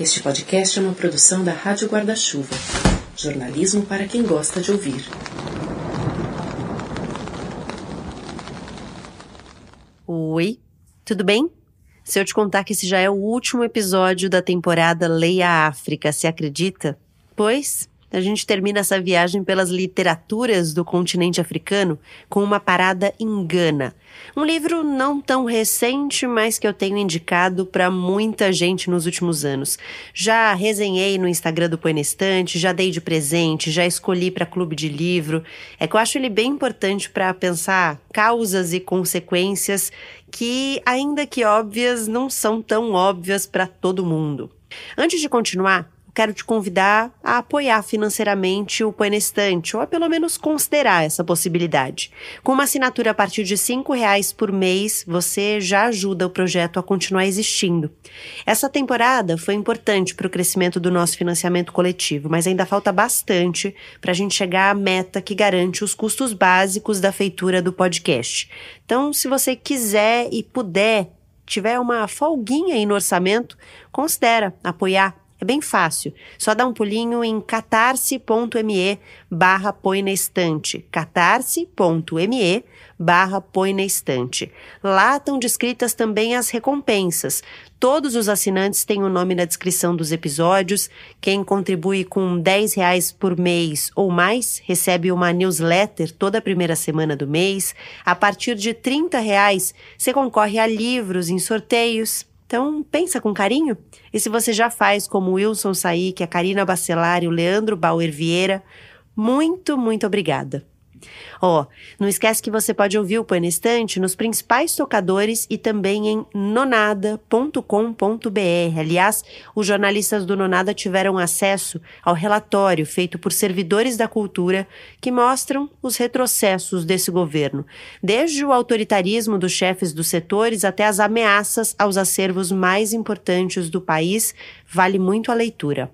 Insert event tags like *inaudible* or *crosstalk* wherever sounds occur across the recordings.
Este podcast é uma produção da Rádio Guarda-Chuva. Jornalismo para quem gosta de ouvir. Oi, tudo bem? Se eu te contar que esse já é o último episódio da temporada Leia África, se acredita? Pois a gente termina essa viagem pelas literaturas do continente africano com uma parada em Gana. Um livro não tão recente, mas que eu tenho indicado para muita gente nos últimos anos. Já resenhei no Instagram do Poenestante, já dei de presente, já escolhi para clube de livro. É que eu acho ele bem importante para pensar causas e consequências que, ainda que óbvias, não são tão óbvias para todo mundo. Antes de continuar, quero te convidar a apoiar financeiramente o Põe ou a pelo menos considerar essa possibilidade. Com uma assinatura a partir de R$ reais por mês, você já ajuda o projeto a continuar existindo. Essa temporada foi importante para o crescimento do nosso financiamento coletivo, mas ainda falta bastante para a gente chegar à meta que garante os custos básicos da feitura do podcast. Então, se você quiser e puder, tiver uma folguinha aí no orçamento, considera apoiar é bem fácil. Só dá um pulinho em catarse.me barra põe na estante. catarse.me barra põe na estante. Lá estão descritas também as recompensas. Todos os assinantes têm o nome na descrição dos episódios. Quem contribui com 10 reais por mês ou mais recebe uma newsletter toda a primeira semana do mês. A partir de 30 reais, você concorre a livros em sorteios. Então, pensa com carinho. E se você já faz como o Wilson Saik, a é Karina Bacelar e o Leandro Bauer Vieira, muito, muito obrigada. Ó, oh, não esquece que você pode ouvir o Panestante nos principais tocadores e também em nonada.com.br. Aliás, os jornalistas do Nonada tiveram acesso ao relatório feito por servidores da cultura que mostram os retrocessos desse governo, desde o autoritarismo dos chefes dos setores até as ameaças aos acervos mais importantes do país. Vale muito a leitura.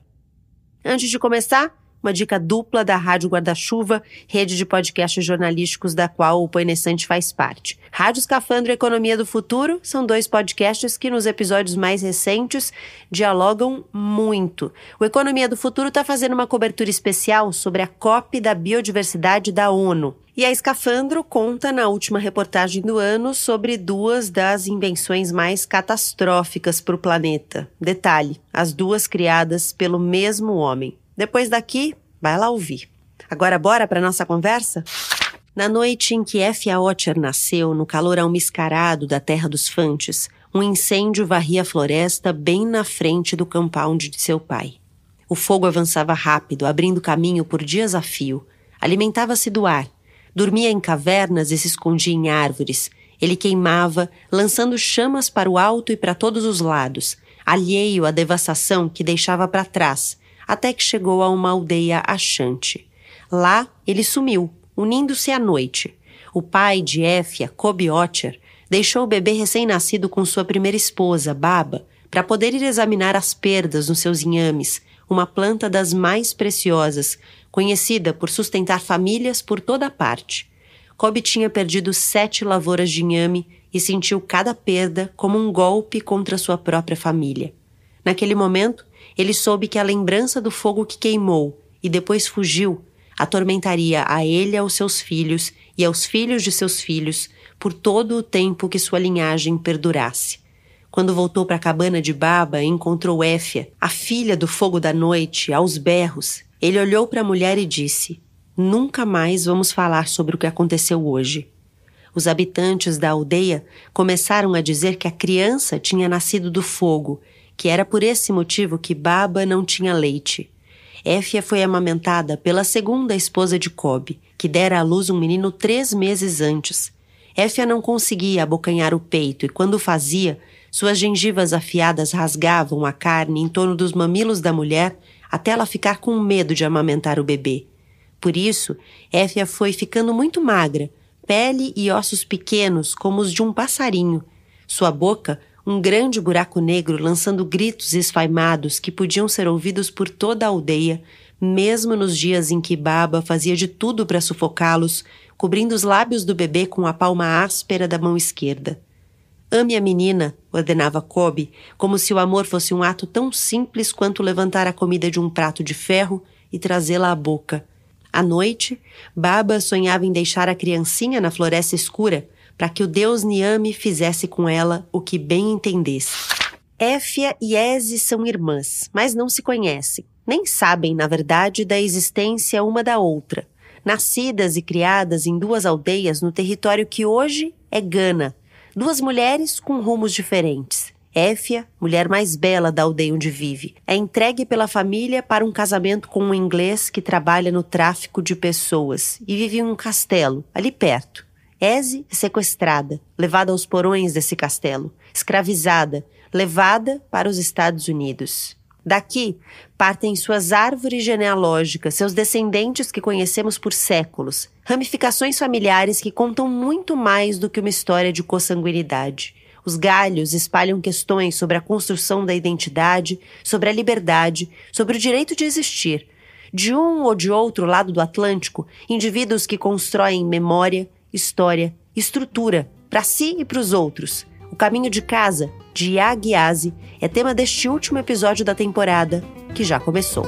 Antes de começar, uma dica dupla da Rádio Guarda-Chuva, rede de podcasts jornalísticos da qual o Poinessante faz parte. Rádio Escafandro e Economia do Futuro são dois podcasts que nos episódios mais recentes dialogam muito. O Economia do Futuro está fazendo uma cobertura especial sobre a COP da Biodiversidade da ONU. E a Escafandro conta na última reportagem do ano sobre duas das invenções mais catastróficas para o planeta. Detalhe: as duas criadas pelo mesmo homem. Depois daqui, vai lá ouvir. Agora bora para nossa conversa? Na noite em que F. A. nasceu, no calorão mascarado da terra dos Fantes, um incêndio varria a floresta bem na frente do compound de seu pai. O fogo avançava rápido, abrindo caminho por dias a fio. Alimentava-se do ar. Dormia em cavernas e se escondia em árvores. Ele queimava, lançando chamas para o alto e para todos os lados, alheio à devastação que deixava para trás, até que chegou a uma aldeia achante. Lá, ele sumiu, unindo-se à noite. O pai de Éfia, Kobe Otcher, deixou o bebê recém-nascido com sua primeira esposa, Baba, para poder ir examinar as perdas nos seus inhames, uma planta das mais preciosas, conhecida por sustentar famílias por toda parte. Kobe tinha perdido sete lavouras de inhame e sentiu cada perda como um golpe contra sua própria família. Naquele momento, ele soube que a lembrança do fogo que queimou e depois fugiu atormentaria a ele, aos seus filhos e aos filhos de seus filhos por todo o tempo que sua linhagem perdurasse. Quando voltou para a cabana de Baba, encontrou Éfia, a filha do fogo da noite, aos berros. Ele olhou para a mulher e disse: Nunca mais vamos falar sobre o que aconteceu hoje. Os habitantes da aldeia começaram a dizer que a criança tinha nascido do fogo que era por esse motivo que Baba não tinha leite. Éfia foi amamentada pela segunda esposa de Kobe, que dera à luz um menino três meses antes. Éfia não conseguia abocanhar o peito e, quando fazia, suas gengivas afiadas rasgavam a carne em torno dos mamilos da mulher até ela ficar com medo de amamentar o bebê. Por isso, Éfia foi ficando muito magra, pele e ossos pequenos como os de um passarinho. Sua boca um grande buraco negro lançando gritos esfaimados que podiam ser ouvidos por toda a aldeia, mesmo nos dias em que Baba fazia de tudo para sufocá-los, cobrindo os lábios do bebê com a palma áspera da mão esquerda. Ame a menina, ordenava Kobe, como se o amor fosse um ato tão simples quanto levantar a comida de um prato de ferro e trazê-la à boca. À noite, Baba sonhava em deixar a criancinha na floresta escura, para que o deus Niame fizesse com ela o que bem entendesse. Éfia e Eze são irmãs, mas não se conhecem. Nem sabem, na verdade, da existência uma da outra. Nascidas e criadas em duas aldeias no território que hoje é Gana. Duas mulheres com rumos diferentes. Éfia, mulher mais bela da aldeia onde vive, é entregue pela família para um casamento com um inglês que trabalha no tráfico de pessoas e vive em um castelo, ali perto. Eze é sequestrada, levada aos porões desse castelo, escravizada, levada para os Estados Unidos. Daqui partem suas árvores genealógicas, seus descendentes que conhecemos por séculos, ramificações familiares que contam muito mais do que uma história de consanguinidade. Os galhos espalham questões sobre a construção da identidade, sobre a liberdade, sobre o direito de existir. De um ou de outro lado do Atlântico, indivíduos que constroem memória, história, estrutura, para si e para os outros. O Caminho de Casa, de Yagiase, é tema deste último episódio da temporada, que já começou.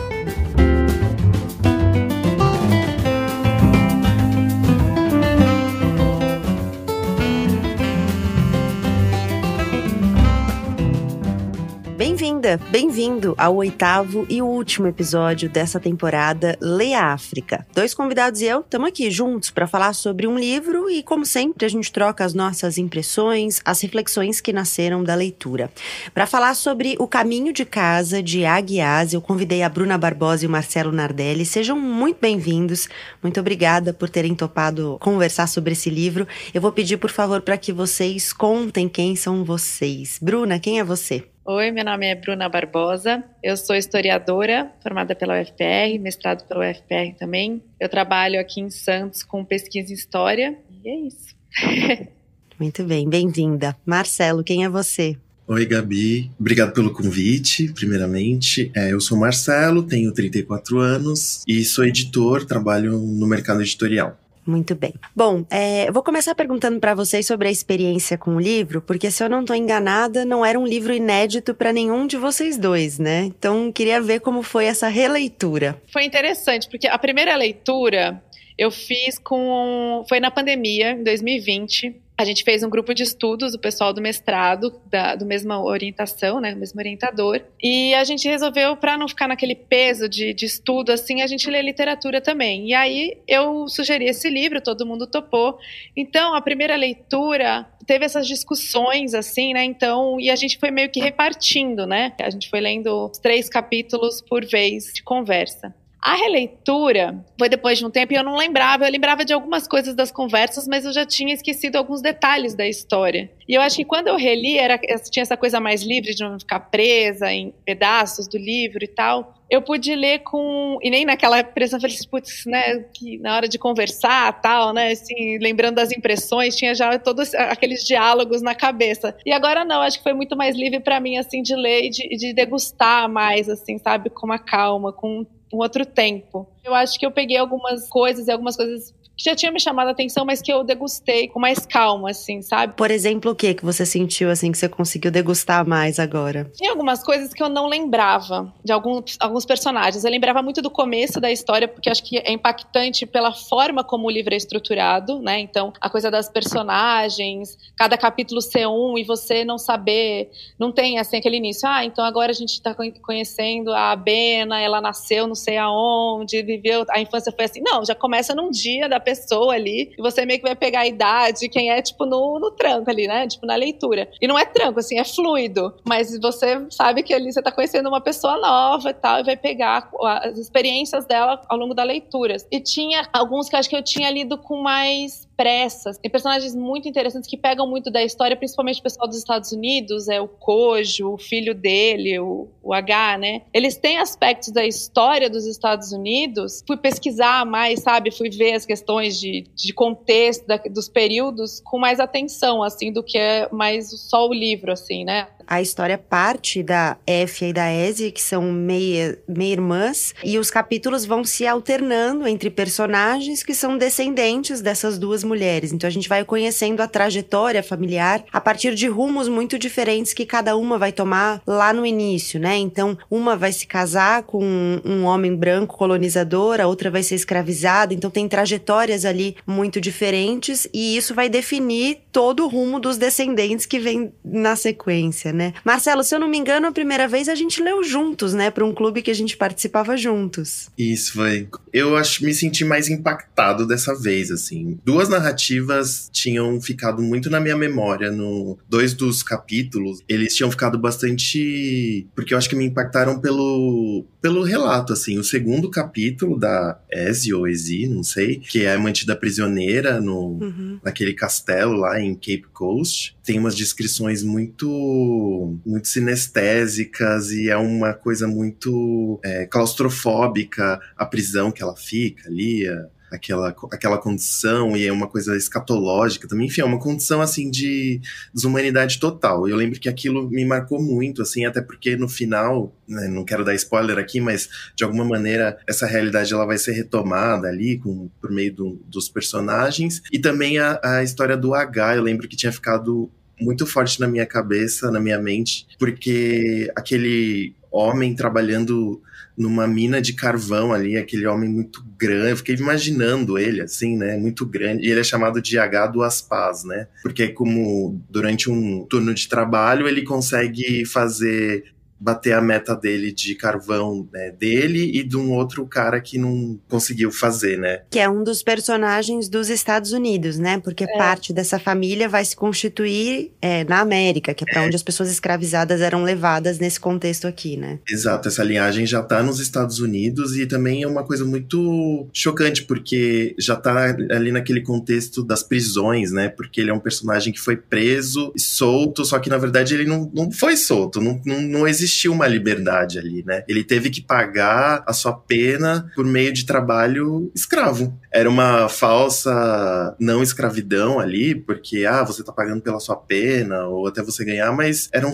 Bem-vinda, bem-vindo ao oitavo e último episódio dessa temporada Leia África. Dois convidados e eu estamos aqui juntos para falar sobre um livro e, como sempre, a gente troca as nossas impressões, as reflexões que nasceram da leitura. Para falar sobre O Caminho de Casa de Aguiaz, eu convidei a Bruna Barbosa e o Marcelo Nardelli. Sejam muito bem-vindos. Muito obrigada por terem topado conversar sobre esse livro. Eu vou pedir, por favor, para que vocês contem quem são vocês. Bruna, quem é você? Oi, meu nome é Bruna Barbosa, eu sou historiadora, formada pela UFR, mestrado pela UFR também. Eu trabalho aqui em Santos com pesquisa em história e é isso. *laughs* Muito bem, bem-vinda. Marcelo, quem é você? Oi, Gabi. Obrigado pelo convite, primeiramente. É, eu sou Marcelo, tenho 34 anos e sou editor, trabalho no mercado editorial. Muito bem. Bom, é, eu vou começar perguntando para vocês sobre a experiência com o livro, porque se eu não estou enganada, não era um livro inédito para nenhum de vocês dois, né? Então, queria ver como foi essa releitura. Foi interessante, porque a primeira leitura eu fiz com. Foi na pandemia, em 2020 a gente fez um grupo de estudos, o pessoal do mestrado, da, do mesma orientação, né, o mesmo orientador, e a gente resolveu, para não ficar naquele peso de, de estudo, assim, a gente lê literatura também. E aí eu sugeri esse livro, todo mundo topou. Então, a primeira leitura teve essas discussões, assim, né, então, e a gente foi meio que repartindo, né, a gente foi lendo três capítulos por vez de conversa. A releitura foi depois de um tempo e eu não lembrava. Eu lembrava de algumas coisas das conversas, mas eu já tinha esquecido alguns detalhes da história. E eu acho que quando eu reli, era, tinha essa coisa mais livre de não ficar presa em pedaços do livro e tal. Eu pude ler com. E nem naquela pressão, eu falei assim, putz, né? Que na hora de conversar tal, né? Assim, lembrando das impressões, tinha já todos aqueles diálogos na cabeça. E agora não, acho que foi muito mais livre para mim, assim, de ler e de, de degustar mais, assim, sabe? Com uma calma, com um outro tempo. Eu acho que eu peguei algumas coisas e algumas coisas que já tinha me chamado a atenção, mas que eu degustei com mais calma, assim, sabe? Por exemplo, o que que você sentiu, assim, que você conseguiu degustar mais agora? Tinha algumas coisas que eu não lembrava de alguns, alguns personagens. Eu lembrava muito do começo da história, porque acho que é impactante pela forma como o livro é estruturado, né? Então, a coisa das personagens, cada capítulo ser um e você não saber, não tem, assim, aquele início. Ah, então agora a gente tá conhecendo a Bena, ela nasceu não sei aonde, viveu, a infância foi assim. Não, já começa num dia da pessoa pessoa ali, e você meio que vai pegar a idade, quem é, tipo, no, no tranco ali, né? Tipo, na leitura. E não é tranco, assim, é fluido. Mas você sabe que ali você tá conhecendo uma pessoa nova e tal, e vai pegar as experiências dela ao longo da leitura. E tinha alguns que acho que eu tinha lido com mais pressas. Tem personagens muito interessantes que pegam muito da história, principalmente o pessoal dos Estados Unidos, é o Kojo, o filho dele, o, o H, né? Eles têm aspectos da história dos Estados Unidos. Fui pesquisar mais, sabe? Fui ver as questões de, de contexto, da, dos períodos, com mais atenção, assim, do que é mais só o livro, assim, né? A história parte da F e da Eze, que são meia, meia irmãs, e os capítulos vão se alternando entre personagens que são descendentes dessas duas mulheres mulheres. Então a gente vai conhecendo a trajetória familiar a partir de rumos muito diferentes que cada uma vai tomar lá no início, né? Então uma vai se casar com um homem branco colonizador, a outra vai ser escravizada. Então tem trajetórias ali muito diferentes e isso vai definir todo o rumo dos descendentes que vem na sequência, né? Marcelo, se eu não me engano, a primeira vez a gente leu juntos, né? Para um clube que a gente participava juntos. Isso, foi. Eu acho, me senti mais impactado dessa vez, assim. Duas narrativas tinham ficado muito na minha memória. No dois dos capítulos, eles tinham ficado bastante. Porque eu acho que me impactaram pelo, pelo relato, assim. O segundo capítulo da Ezio ou Ezi, não sei, que é mantida prisioneira no, uhum. naquele castelo lá em Cape Coast. Tem umas descrições muito, muito sinestésicas e é uma coisa muito é, claustrofóbica a prisão que ela fica ali aquela, aquela condição e é uma coisa escatológica também. Enfim, é uma condição assim de desumanidade total. Eu lembro que aquilo me marcou muito, assim, até porque no final, né, não quero dar spoiler aqui, mas de alguma maneira essa realidade ela vai ser retomada ali com, por meio do, dos personagens. E também a, a história do H, eu lembro que tinha ficado muito forte na minha cabeça, na minha mente, porque aquele homem trabalhando numa mina de carvão ali, aquele homem muito grande. Eu fiquei imaginando ele, assim, né? Muito grande. E ele é chamado de H do Aspas, né? Porque, como durante um turno de trabalho, ele consegue fazer bater a meta dele de carvão né, dele e de um outro cara que não conseguiu fazer, né? Que é um dos personagens dos Estados Unidos, né? Porque é. parte dessa família vai se constituir é, na América, que é para é. onde as pessoas escravizadas eram levadas nesse contexto aqui, né? Exato, essa linhagem já tá nos Estados Unidos e também é uma coisa muito chocante, porque já tá ali naquele contexto das prisões, né? Porque ele é um personagem que foi preso e solto, só que na verdade ele não, não foi solto, não, não, não existe existia uma liberdade ali, né? Ele teve que pagar a sua pena por meio de trabalho escravo era uma falsa não escravidão ali, porque ah, você tá pagando pela sua pena ou até você ganhar, mas era um,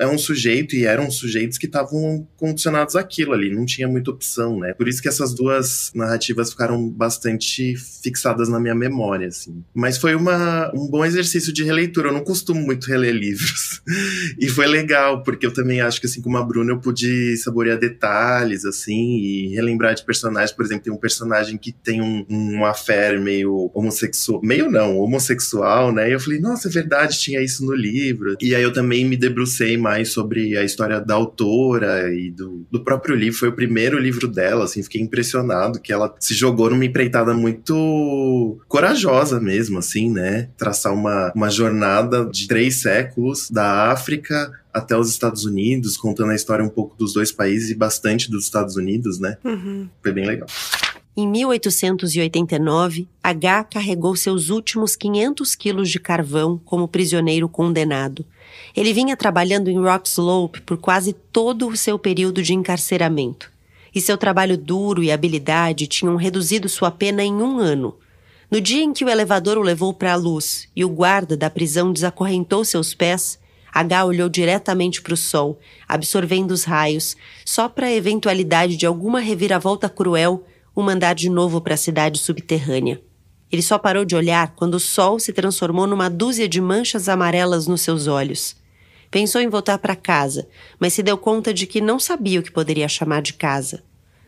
é um sujeito e eram sujeitos que estavam condicionados àquilo ali, não tinha muita opção, né? Por isso que essas duas narrativas ficaram bastante fixadas na minha memória, assim. Mas foi uma, um bom exercício de releitura, eu não costumo muito reler livros. *laughs* e foi legal, porque eu também acho que, assim como a Bruna, eu pude saborear detalhes, assim, e relembrar de personagens. Por exemplo, tem um personagem que tem um um fé meio homossexual, meio não, homossexual, né? E eu falei, nossa, é verdade, tinha isso no livro. E aí eu também me debrucei mais sobre a história da autora e do, do próprio livro. Foi o primeiro livro dela, assim, fiquei impressionado que ela se jogou numa empreitada muito corajosa mesmo, assim, né? Traçar uma, uma jornada de três séculos da África até os Estados Unidos, contando a história um pouco dos dois países e bastante dos Estados Unidos, né? Uhum. Foi bem legal. Em 1889, H carregou seus últimos 500 quilos de carvão como prisioneiro condenado. Ele vinha trabalhando em Slope por quase todo o seu período de encarceramento. E seu trabalho duro e habilidade tinham reduzido sua pena em um ano. No dia em que o elevador o levou para a luz e o guarda da prisão desacorrentou seus pés, H olhou diretamente para o sol, absorvendo os raios, só para a eventualidade de alguma reviravolta cruel o mandar de novo para a cidade subterrânea. Ele só parou de olhar quando o sol se transformou numa dúzia de manchas amarelas nos seus olhos. Pensou em voltar para casa, mas se deu conta de que não sabia o que poderia chamar de casa.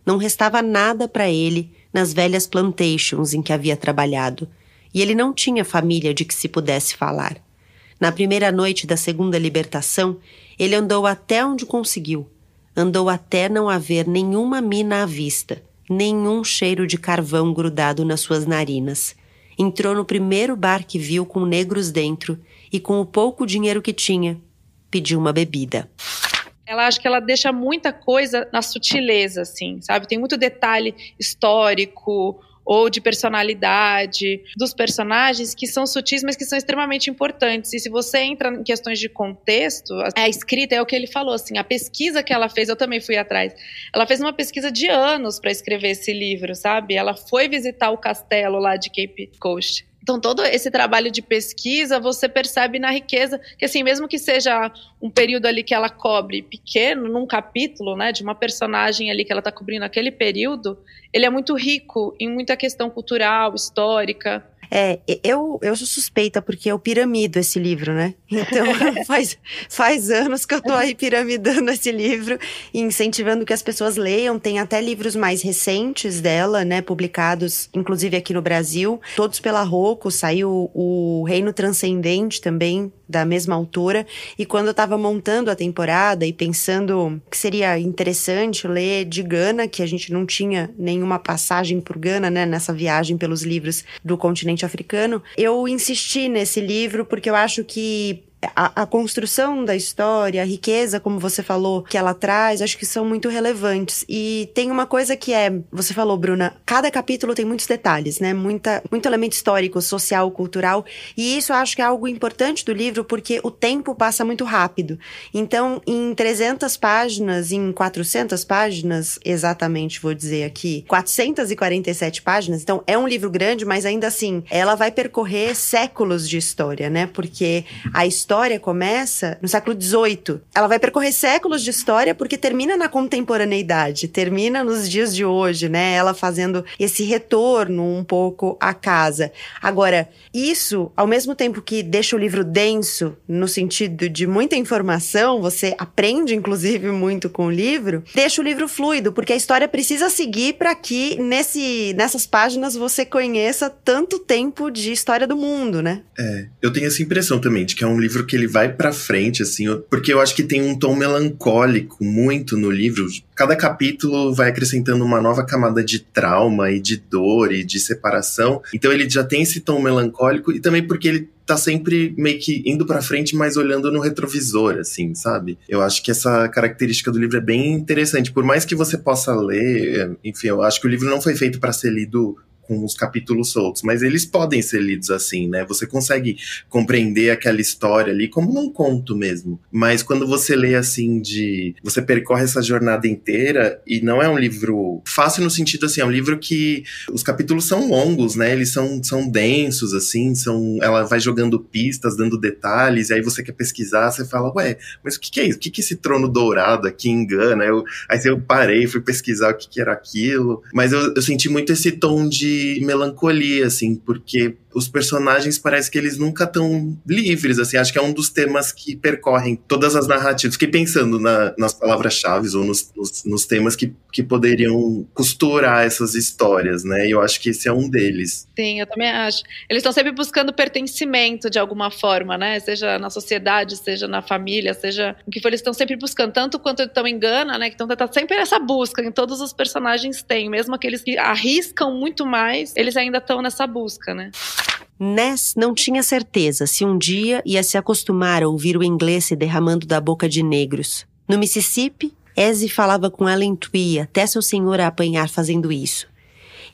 Não restava nada para ele nas velhas plantations em que havia trabalhado, e ele não tinha família de que se pudesse falar. Na primeira noite da segunda libertação, ele andou até onde conseguiu. Andou até não haver nenhuma mina à vista nenhum cheiro de carvão grudado nas suas narinas. Entrou no primeiro bar que viu com negros dentro e, com o pouco dinheiro que tinha, pediu uma bebida. Ela acha que ela deixa muita coisa na sutileza, assim, sabe? Tem muito detalhe histórico, ou de personalidade dos personagens que são sutis, mas que são extremamente importantes. E se você entra em questões de contexto, a escrita é o que ele falou, assim, a pesquisa que ela fez, eu também fui atrás. Ela fez uma pesquisa de anos para escrever esse livro, sabe? Ela foi visitar o castelo lá de Cape Coast. Então, todo esse trabalho de pesquisa você percebe na riqueza, que assim, mesmo que seja um período ali que ela cobre pequeno, num capítulo, né, de uma personagem ali que ela está cobrindo aquele período, ele é muito rico em muita questão cultural, histórica, é, eu, eu sou suspeita porque eu piramido esse livro, né? Então *laughs* *laughs* faz, faz anos que eu tô aí piramidando esse livro e incentivando que as pessoas leiam. Tem até livros mais recentes dela, né? Publicados, inclusive aqui no Brasil, todos pela Rocco. Saiu o Reino Transcendente também, da mesma autora. E quando eu estava montando a temporada e pensando que seria interessante ler de Gana, que a gente não tinha nenhuma passagem por Gana, né, nessa viagem pelos livros do continente africano, eu insisti nesse livro porque eu acho que a, a, construção da história, a riqueza, como você falou, que ela traz, acho que são muito relevantes. E tem uma coisa que é, você falou, Bruna, cada capítulo tem muitos detalhes, né? Muita, muito elemento histórico, social, cultural. E isso acho que é algo importante do livro, porque o tempo passa muito rápido. Então, em 300 páginas, em 400 páginas, exatamente vou dizer aqui, 447 páginas. Então, é um livro grande, mas ainda assim, ela vai percorrer séculos de história, né? Porque a história história começa no século XVIII. Ela vai percorrer séculos de história porque termina na contemporaneidade, termina nos dias de hoje, né? Ela fazendo esse retorno um pouco à casa. Agora, isso, ao mesmo tempo que deixa o livro denso, no sentido de muita informação, você aprende, inclusive, muito com o livro, deixa o livro fluido, porque a história precisa seguir para que nesse, nessas páginas você conheça tanto tempo de história do mundo, né? É, eu tenho essa impressão também de que é um livro livro que ele vai para frente, assim, porque eu acho que tem um tom melancólico muito no livro. Cada capítulo vai acrescentando uma nova camada de trauma e de dor e de separação. Então ele já tem esse tom melancólico e também porque ele tá sempre meio que indo para frente, mas olhando no retrovisor, assim, sabe? Eu acho que essa característica do livro é bem interessante. Por mais que você possa ler, enfim, eu acho que o livro não foi feito para ser lido com os capítulos soltos, mas eles podem ser lidos assim, né? Você consegue compreender aquela história ali como um conto mesmo. Mas quando você lê assim de, você percorre essa jornada inteira e não é um livro fácil no sentido assim, é um livro que os capítulos são longos, né? Eles são, são densos assim, são, ela vai jogando pistas, dando detalhes, e aí você quer pesquisar, você fala, ué, mas o que, que é isso? O que, que é esse trono dourado aqui engana? Eu, aí eu parei, fui pesquisar o que, que era aquilo, mas eu, eu senti muito esse tom de melancolia, assim, porque os personagens parece que eles nunca estão livres, assim, acho que é um dos temas que percorrem todas as narrativas. Fiquei pensando na, nas palavras-chave ou nos, nos, nos, temas que, que poderiam costurar essas histórias, né? E eu acho que esse é um deles. Sim, eu também acho. Eles estão sempre buscando pertencimento de alguma forma, né? Seja na sociedade, seja na família, seja o que for, eles estão sempre buscando, tanto quanto estão tão engana né? Então tá sempre essa busca, em todos os personagens têm mesmo aqueles que arriscam muito mais, eles ainda estão nessa busca, né? Ness não tinha certeza se um dia ia se acostumar a ouvir o inglês se derramando da boca de negros. No Mississippi, Eze falava com ela em Twi até seu senhor a apanhar fazendo isso.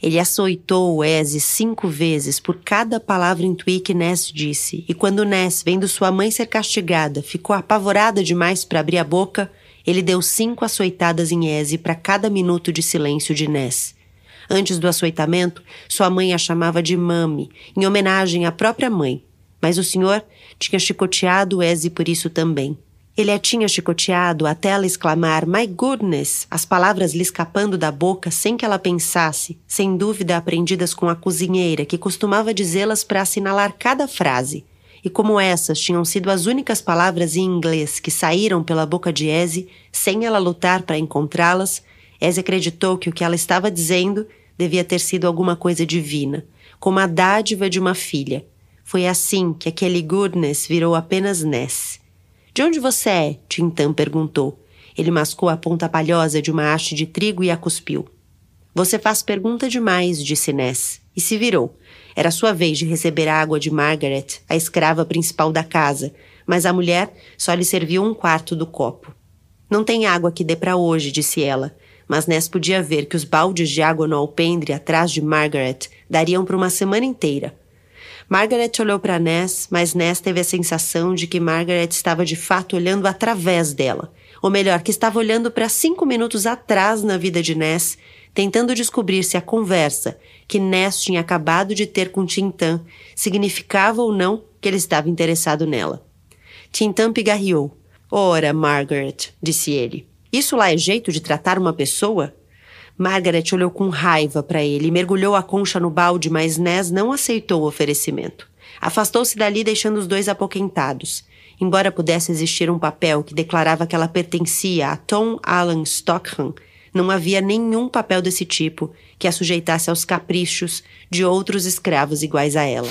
Ele açoitou Eze cinco vezes por cada palavra em Twi que Ness disse, e quando Ness, vendo sua mãe ser castigada, ficou apavorada demais para abrir a boca, ele deu cinco açoitadas em Eze para cada minuto de silêncio de Ness. Antes do açoitamento, sua mãe a chamava de mami, em homenagem à própria mãe. Mas o senhor tinha chicoteado Eze por isso também. Ele a tinha chicoteado até ela exclamar My goodness, as palavras lhe escapando da boca sem que ela pensasse, sem dúvida aprendidas com a cozinheira, que costumava dizê-las para assinalar cada frase. E como essas tinham sido as únicas palavras em inglês que saíram pela boca de Eze, sem ela lutar para encontrá-las, Eze acreditou que o que ela estava dizendo devia ter sido alguma coisa divina, como a dádiva de uma filha. Foi assim que aquele Goodness virou apenas Ness. De onde você é? Tintan perguntou. Ele mascou a ponta palhosa de uma haste de trigo e a cuspiu. Você faz pergunta demais, disse Ness, e se virou. Era sua vez de receber a água de Margaret, a escrava principal da casa, mas a mulher só lhe serviu um quarto do copo. Não tem água que dê para hoje, disse ela mas Ness podia ver que os baldes de água no alpendre atrás de Margaret dariam para uma semana inteira. Margaret olhou para Ness, mas Ness teve a sensação de que Margaret estava de fato olhando através dela. Ou melhor, que estava olhando para cinco minutos atrás na vida de Ness, tentando descobrir se a conversa que Ness tinha acabado de ter com Tintan significava ou não que ele estava interessado nela. Tintan pigarreou. Ora, Margaret, disse ele. Isso lá é jeito de tratar uma pessoa? Margaret olhou com raiva para ele e mergulhou a concha no balde, mas Ness não aceitou o oferecimento. Afastou-se dali, deixando os dois apoquentados. Embora pudesse existir um papel que declarava que ela pertencia a Tom Allen Stockham, não havia nenhum papel desse tipo que a sujeitasse aos caprichos de outros escravos iguais a ela.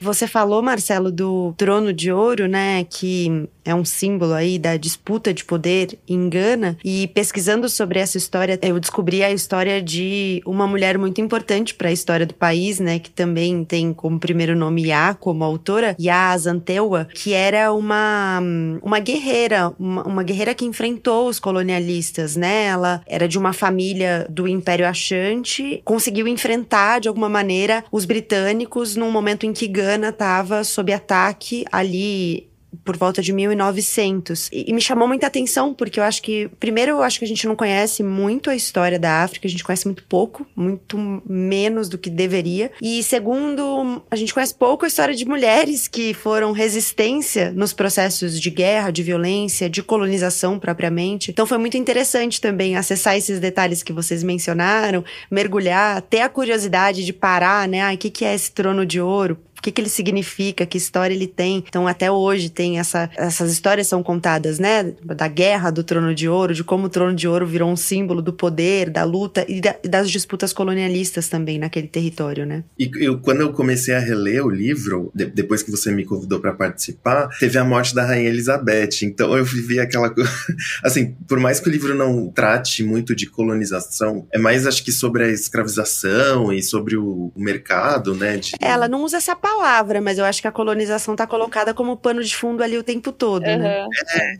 Você falou, Marcelo, do trono de ouro, né? Que é um símbolo aí da disputa de poder em Gana. E pesquisando sobre essa história, eu descobri a história de uma mulher muito importante para a história do país, né? Que também tem como primeiro nome Yá, como autora, Yá Azanteua, que era uma, uma guerreira, uma, uma guerreira que enfrentou os colonialistas, né? Ela era de uma família do Império Achante, conseguiu enfrentar de alguma maneira os britânicos num momento em que Gana Serrana estava sob ataque ali por volta de 1900. E, e, me chamou muita atenção, porque eu acho que, primeiro, eu acho que a gente não conhece muito a história da África, a gente conhece muito pouco, muito menos do que deveria. E segundo, a gente conhece pouco a história de mulheres que foram resistência nos processos de guerra, de violência, de colonização propriamente. Então foi muito interessante também acessar esses detalhes que vocês mencionaram, mergulhar, ter a curiosidade de parar, né? o que, que é esse trono de ouro? o que, que ele significa, que história ele tem. Então, até hoje tem essa, essas histórias são contadas, né? Da guerra do Trono de Ouro, de como o Trono de Ouro virou um símbolo do poder, da luta e, da, e das disputas colonialistas também naquele território, né? E eu, quando eu comecei a reler o livro, de, depois que você me convidou para participar, teve a morte da Rainha Elizabeth. Então, eu vivi aquela coisa. *laughs* assim, por mais que o livro não trate muito de colonização, é mais acho que sobre a escravização e sobre o, mercado, né? De... Ela não usa essa palavra, mas eu acho que a colonização está colocada como pano de fundo ali o tempo todo, uhum. né?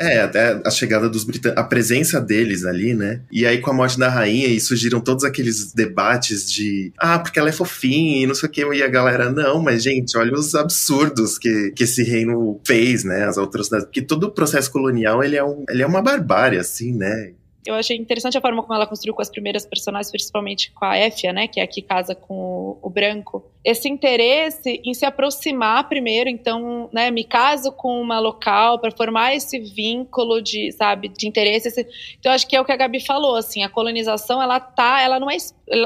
É, é, até a chegada dos britânicos, a presença deles ali, né? E aí com a morte da rainha, e surgiram todos aqueles debates de ah, porque ela é fofinha e não sei o que, e a galera, não, mas gente, olha os absurdos que, que esse reino fez, né? As atrocidades, né? porque todo o processo colonial, ele é, um, ele é uma barbárie, assim, né? Eu achei interessante a forma como ela construiu com as primeiras personagens, principalmente com a Éfia, né? Que é a que casa com o, o branco. Esse interesse em se aproximar primeiro, então, né? Me caso com uma local para formar esse vínculo de, sabe, de interesse. Esse... Então, acho que é o que a Gabi falou, assim, a colonização, ela tá, ela não é,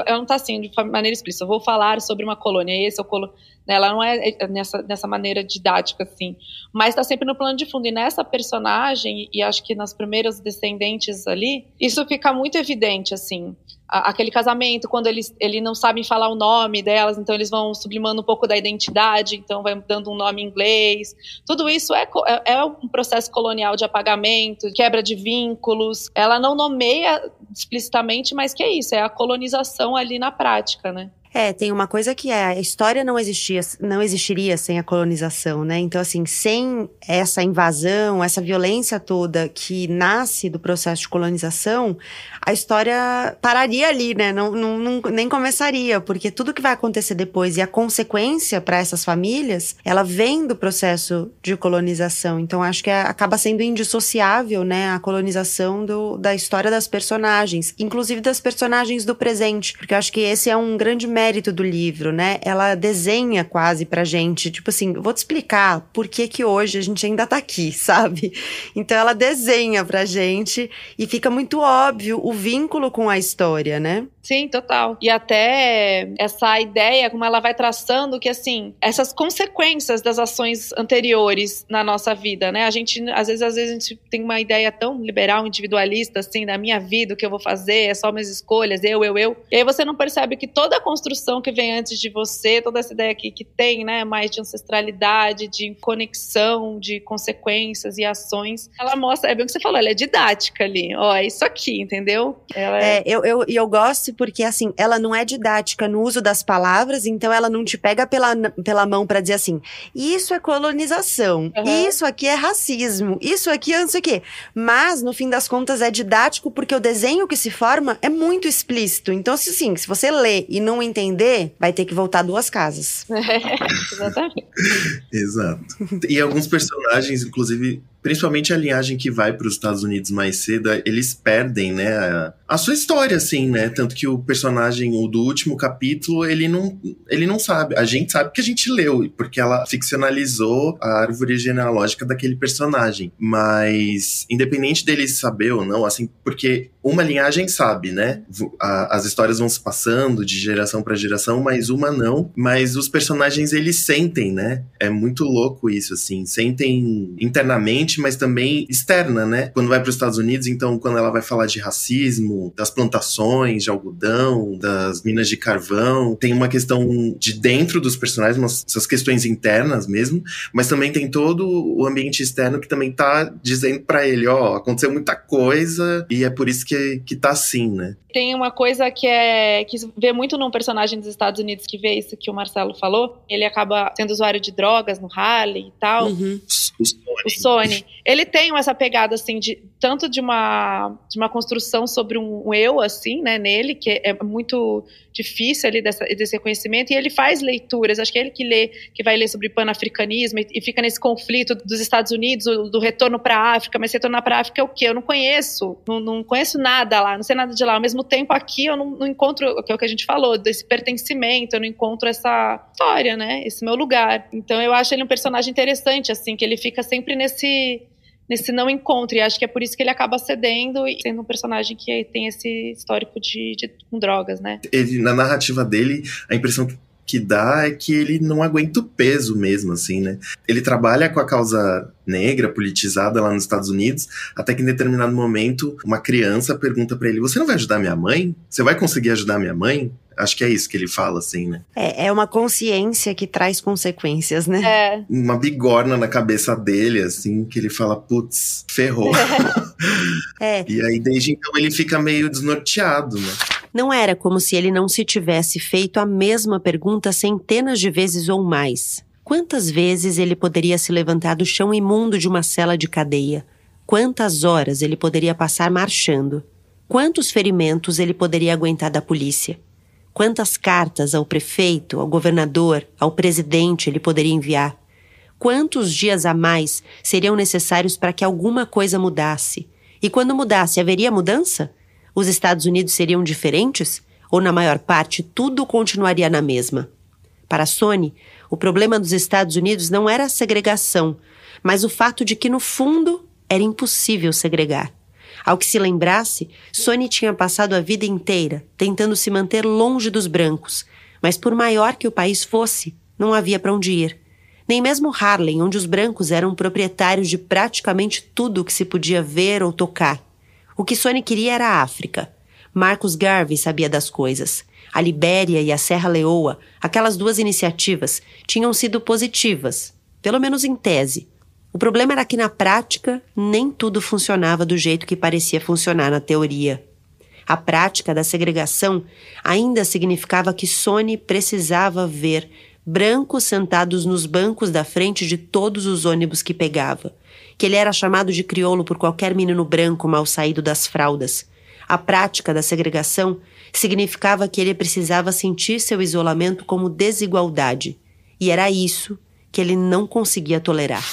ela não tá assim, de maneira explícita. Eu vou falar sobre uma colônia, esse é o colo né? Ela não é, é, é nessa, nessa maneira didática, assim. Mas está sempre no plano de fundo. E nessa personagem, e acho que nas primeiras descendentes ali, isso fica muito evidente, assim. aquele casamento, quando eles ele não sabem falar o nome delas, então eles vão sublimando um pouco da identidade, então vai dando um nome em inglês. Tudo isso é, é, é um processo colonial de apagamento, quebra de vínculos. Ela não nomeia explicitamente, mas que é isso, é a colonização ali na prática, né? É, tem uma coisa que é, a história não existia, não existiria sem a colonização, né? Então, assim, sem essa invasão, essa violência toda que nasce do processo de colonização, a história pararia ali, né? Não, não, não nem começaria, porque tudo que vai acontecer depois e a consequência para essas famílias, ela vem do processo de colonização. Então, acho que é, acaba sendo indissociável, né? A colonização do, da história das personagens, inclusive das personagens do presente, porque eu acho que esse é um grande mérito do livro, né? Ela desenha quase pra gente, tipo assim, vou te explicar por que que hoje a gente ainda tá aqui, *laughs* sabe? Então ela desenha pra gente e fica muito óbvio o vínculo com a história, né? Sim, total. E até essa ideia, como ela vai traçando que, assim, essas consequências das ações anteriores na nossa vida, né? A gente, às vezes, às vezes a gente tem uma ideia tão liberal, individualista, assim, da minha vida, o que eu vou fazer, é só minhas escolhas, eu, eu, eu. E aí você não percebe que toda a construção que vem antes de você, toda essa ideia que, que tem, né, mais de ancestralidade, de conexão, de consequências e ações, ela mostra, é bem o que você falou, ela é didática ali, ó, é isso aqui, entendeu? Ela é... é eu, eu, eu gosto porque, assim, ela não é didática no uso das palavras, então ela não te pega pela, pela mão para dizer assim: isso é colonização, uhum. isso aqui é racismo, isso aqui é não sei o quê. Mas, no fim das contas, é didático porque o desenho que se forma é muito explícito. Então, sim se você ler e não entender, vai ter que voltar duas casas. *laughs* Exatamente. *laughs* Exato. E alguns personagens, inclusive, principalmente a linhagem que vai para os Estados Unidos mais cedo, eles perdem, né, a, a, sua história, assim, né? Tanto que o personagem o do último capítulo, ele não, ele não sabe. A gente sabe que a gente leu, porque ela ficcionalizou a árvore genealógica daquele personagem. Mas, independente dele saber ou não, assim, porque uma linhagem sabe, né? A, as histórias vão se passando de geração para geração, mas uma não. Mas os personagens, eles sentem, né? É muito louco isso, assim. Sentem internamente internamente, mas também externa, né? Quando vai para os Estados Unidos, então, quando ela vai falar de racismo, das plantações de algodão, das minas de carvão, tem uma questão de dentro dos personagens, umas, essas questões internas mesmo, mas também tem todo o ambiente externo que também tá dizendo para ele: ó, oh, aconteceu muita coisa e é por isso que, que tá assim, né? Tem uma coisa que é que vê muito num personagem dos Estados Unidos que vê isso que o Marcelo falou. Ele acaba sendo usuário de drogas no Harley e tal. Uhum. O Sony. O Sony. Ele tem essa pegada, assim, de tanto de uma, de uma construção sobre um, um eu, assim, né, nele, que é muito difícil ali dessa, desse reconhecimento, e ele faz leituras, acho que é ele que lê, que vai ler sobre panafricanismo e, e fica nesse conflito dos Estados Unidos, do, do retorno para a África, mas retornar para a África é o quê? Eu não conheço, não, não, conheço nada lá, não sei nada de lá. Ao mesmo tempo, aqui eu não, não encontro, que é o que a gente falou, desse pertencimento, eu não encontro essa história, né, esse meu lugar. Então eu acho ele um personagem interessante, assim, que ele fica sempre nesse nesse não encontro. E acho que é por isso que ele acaba cedendo e sendo um personagem que tem esse histórico de, de com drogas, né? Ele, na narrativa dele, a impressão que que dá é que ele não aguenta o peso mesmo, assim, né? Ele trabalha com a causa negra, politizada lá nos Estados Unidos, até que em determinado momento uma criança pergunta para ele: Você não vai ajudar minha mãe? Você vai conseguir ajudar minha mãe? Acho que é isso que ele fala, assim, né? É, é uma consciência que traz consequências, né? É. Uma bigorna na cabeça dele, assim, que ele fala, putz, ferrou. é. é. *laughs* E aí, desde então, ele fica meio desnorteado, né? Não era como se ele não se tivesse feito a mesma pergunta centenas de vezes ou mais. Quantas vezes ele poderia se levantar do chão imundo de uma cela de cadeia? Quantas horas ele poderia passar marchando? Quantos ferimentos ele poderia aguentar da polícia? Quantas cartas ao prefeito, ao governador, ao presidente ele poderia enviar? Quantos dias a mais seriam necessários para que alguma coisa mudasse? E quando mudasse, haveria mudança? Os Estados Unidos seriam diferentes? Ou, na maior parte, tudo continuaria na mesma? Para a Sony, o problema dos Estados Unidos não era a segregação, mas o fato de que, no fundo, era impossível segregar. Ao que se lembrasse, Sony tinha passado a vida inteira tentando se manter longe dos brancos, mas por maior que o país fosse, não havia para onde ir. Nem mesmo Harlem, onde os brancos eram proprietários de praticamente tudo o que se podia ver ou tocar. O que Sony queria era a África. Marcus Garvey sabia das coisas. A Libéria e a Serra Leoa, aquelas duas iniciativas, tinham sido positivas, pelo menos em tese, o problema era que na prática nem tudo funcionava do jeito que parecia funcionar na teoria. A prática da segregação ainda significava que Sony precisava ver brancos sentados nos bancos da frente de todos os ônibus que pegava, que ele era chamado de crioulo por qualquer menino branco mal saído das fraldas. A prática da segregação significava que ele precisava sentir seu isolamento como desigualdade, e era isso que ele não conseguia tolerar.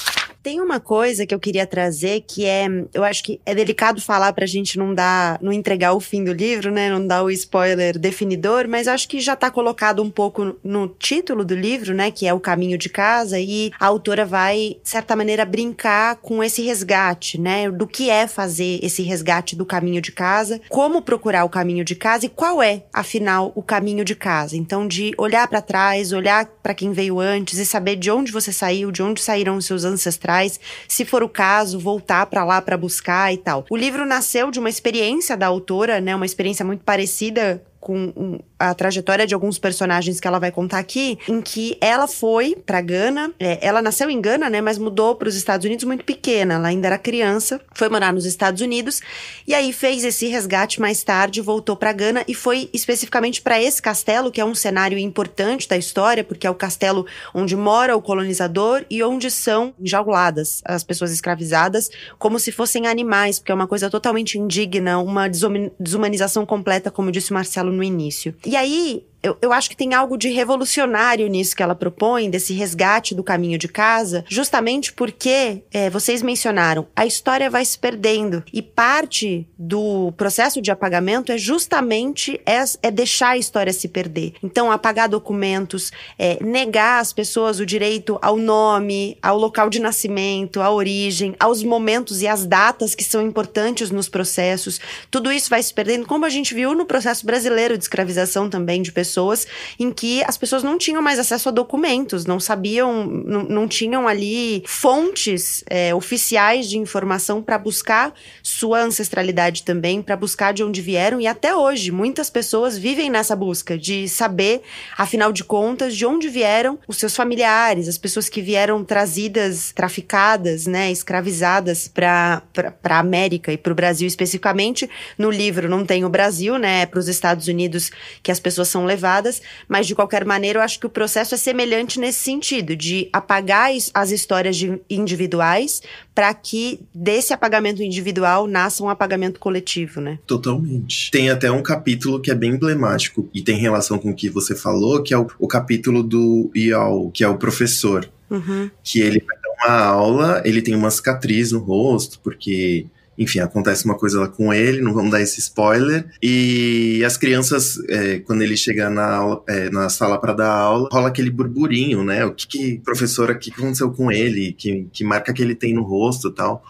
Tem uma coisa que eu queria trazer que é, eu acho que é delicado falar pra gente não dar, não entregar o fim do livro, né? Não dar o spoiler definidor, mas acho que já tá colocado um pouco no título do livro, né, que é O Caminho de Casa e a autora vai, de certa maneira, brincar com esse resgate, né? Do que é fazer esse resgate do caminho de casa, como procurar o caminho de casa e qual é, afinal, o caminho de casa. Então, de olhar para trás, olhar para quem veio antes e saber de onde você saiu, de onde saíram os seus ancestrais atrás, se for o caso, voltar para lá para buscar e tal. O livro nasceu de uma experiência da autora, né, uma experiência muito parecida com a trajetória de alguns personagens que ela vai contar aqui, em que ela foi para Gana, é, ela nasceu em Gana, né, mas mudou para os Estados Unidos muito pequena, ela ainda era criança, foi morar nos Estados Unidos e aí fez esse resgate mais tarde, voltou para Gana e foi especificamente para esse castelo, que é um cenário importante da história, porque é o castelo onde mora o colonizador e onde são enjauladas as pessoas escravizadas como se fossem animais, porque é uma coisa totalmente indigna, uma desumanização completa, como disse o Marcelo no início. E aí, eu, eu acho que tem algo de revolucionário nisso que ela propõe, desse resgate do caminho de casa, justamente porque é, vocês mencionaram, a história vai se perdendo. E parte do processo de apagamento é justamente é, é deixar a história se perder. Então, apagar documentos, é, negar às pessoas o direito ao nome, ao local de nascimento, à origem, aos momentos e às datas que são importantes nos processos. Tudo isso vai se perdendo, como a gente viu no processo brasileiro de escravização também de pessoas pessoas em que as pessoas não tinham mais acesso a documentos, não sabiam, não, tinham ali fontes é, oficiais de informação para buscar sua ancestralidade também, para buscar de onde vieram. E até hoje, muitas pessoas vivem nessa busca de saber, afinal de contas, de onde vieram os seus familiares, as pessoas que vieram trazidas, traficadas, né, escravizadas para a América e para o Brasil especificamente. No livro Não Tem o Brasil, né, é para os Estados Unidos que as pessoas são levadas elevadas, mas de qualquer maneira eu acho que o processo é semelhante nesse sentido, de apagar as histórias individuais para que desse apagamento individual nasça um apagamento coletivo, né? Totalmente. Tem até um capítulo que é bem emblemático e tem relação com o que você falou, que é o, o capítulo do Ial, que é o professor. Uhum. Que ele vai dar uma aula, ele tem uma cicatriz no rosto, porque enfim, acontece uma coisa lá com ele, não vamos dar esse spoiler. E as crianças, é, quando ele chega na, aula, é, na sala para dar aula, rola aquele burburinho, né? O que, que professora, o que aconteceu com ele? Que, que marca que ele tem no rosto tal.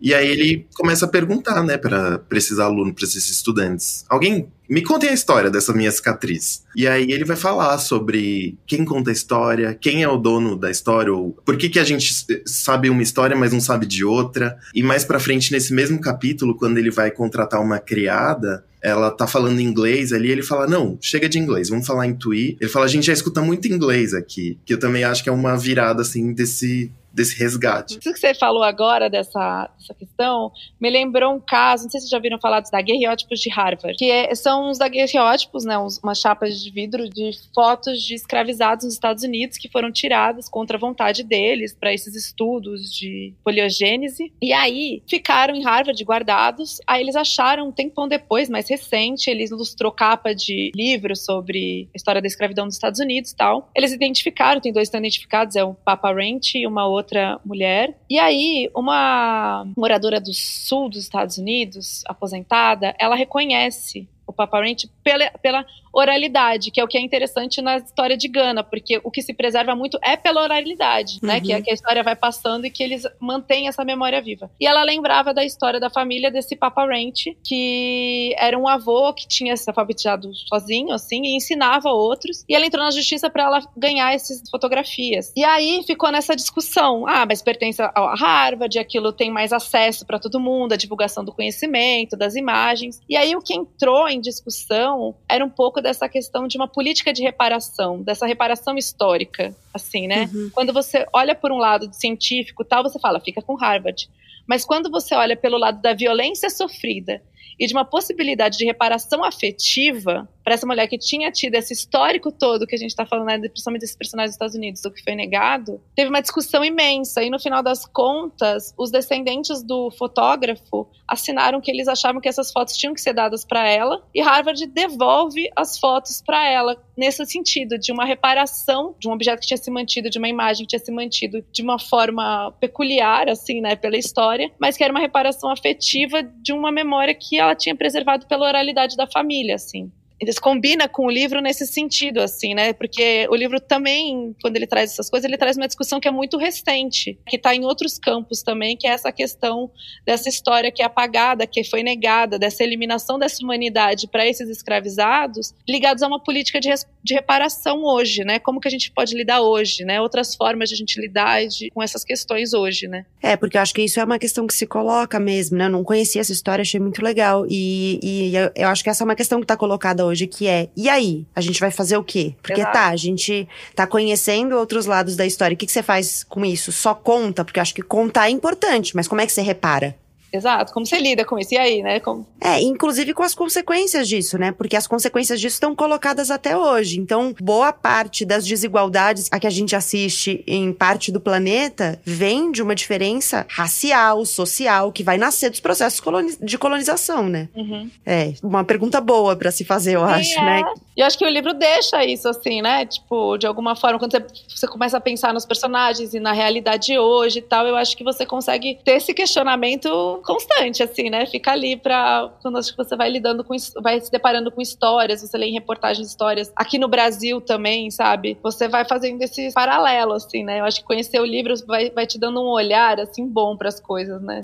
E aí ele começa a perguntar, né, para esses alunos, para esses estudantes. Alguém me contem a história dessa minha cicatriz. E aí ele vai falar sobre quem conta a história, quem é o dono da história, ou por que, que a gente sabe uma história, mas não sabe de outra. E mais para frente, nesse mesmo capítulo, quando ele vai contratar uma criada, ela tá falando inglês ali, ele fala: Não, chega de inglês, vamos falar em Twi. Ele fala: A gente já escuta muito inglês aqui, que eu também acho que é uma virada, assim, desse, desse resgate. Isso que você falou agora dessa, dessa questão me lembrou um caso, não sei se vocês já viram falar dos daguerreótipos de Harvard, que é, são os daguerreótipos, né, umas uma chapa de vidro de fotos de escravizados nos Estados Unidos que foram tiradas contra a vontade deles para esses estudos de poliogênese. E aí ficaram em Harvard guardados, aí eles acharam um tempão depois, mais recente, eles ilustrou capa de livro sobre a história da escravidão nos Estados Unidos e tal. Eles identificaram, tem dois que estão identificados, é o Papa Ranch e uma outra outra mulher. E aí, uma moradora do sul dos Estados Unidos, aposentada, ela reconhece o Papa Ranch pela, pela oralidade, que é o que é interessante na história de Gana, porque o que se preserva muito é pela oralidade, uhum. né? Que, é uhum. que a história vai passando e que eles mantêm essa memória viva. E ela lembrava da história da família desse Papa Ranch, que era um avô que tinha se alfabetizado sozinho, assim, e ensinava outros. E ela entrou na justiça para ela ganhar essas fotografias. E aí ficou nessa discussão: ah, mas pertence a Harvard, aquilo tem mais acesso para todo mundo, a divulgação do conhecimento, das imagens. E aí o que entrou em discussão era um pouco dessa questão de uma política de reparação, dessa reparação histórica, assim, né? Uhum. Quando você olha por um lado científico, tal, você fala, fica com Harvard. Mas quando você olha pelo lado da violência sofrida e de uma possibilidade de reparação afetiva, para essa mulher que tinha tido esse histórico todo que a gente está falando, né, principalmente desses personagens dos Estados Unidos, do que foi negado, teve uma discussão imensa. E no final das contas, os descendentes do fotógrafo assinaram que eles achavam que essas fotos tinham que ser dadas para ela. E Harvard devolve as fotos para ela, nesse sentido, de uma reparação de um objeto que tinha se mantido, de uma imagem que tinha se mantido de uma forma peculiar, assim, né, pela história, mas que era uma reparação afetiva de uma memória que ela tinha preservado pela oralidade da família, assim eles combina com o livro nesse sentido, assim, né? Porque o livro também, quando ele traz essas coisas, ele traz uma discussão que é muito recente, que está em outros campos também, que é essa questão dessa história que é apagada, que foi negada, dessa eliminação dessa humanidade para esses escravizados, ligados a uma política de, de reparação hoje, né? Como que a gente pode lidar hoje, né? Outras formas de a gente lidar de, com essas questões hoje, né? É, porque eu acho que isso é uma questão que se coloca mesmo, né? Eu não conhecia essa história, achei muito legal. E, e eu, eu acho que essa é uma questão que está colocada hoje, que é: e aí? A gente vai fazer o quê? Porque tá, Exato. tá, a gente tá conhecendo outros lados da história. O que, que você faz com isso? Só conta? Porque eu acho que contar é importante, mas como é que você repara? Exato, como você lida com isso? E aí, né? Como... É, inclusive com as consequências disso, né? Porque as consequências disso estão colocadas até hoje. Então, boa parte das desigualdades a que a gente assiste em parte do planeta vem de uma diferença racial, social, que vai nascer dos processos coloni de colonização, né? Uhum. É, uma pergunta boa para se fazer, eu Sim, acho, é. né? E eu acho que o livro deixa isso, assim, né? Tipo, de alguma forma, quando você, você começa a pensar nos personagens e na realidade de hoje e tal, eu acho que você consegue ter esse questionamento constante, assim, né? Fica ali para quando você vai lidando com vai se deparando com histórias, você lê em reportagens histórias aqui no Brasil também, sabe? Você vai fazendo esse paralelo, assim, né? Eu acho que conhecer o livro vai, vai te dando um olhar assim bom para as coisas, né?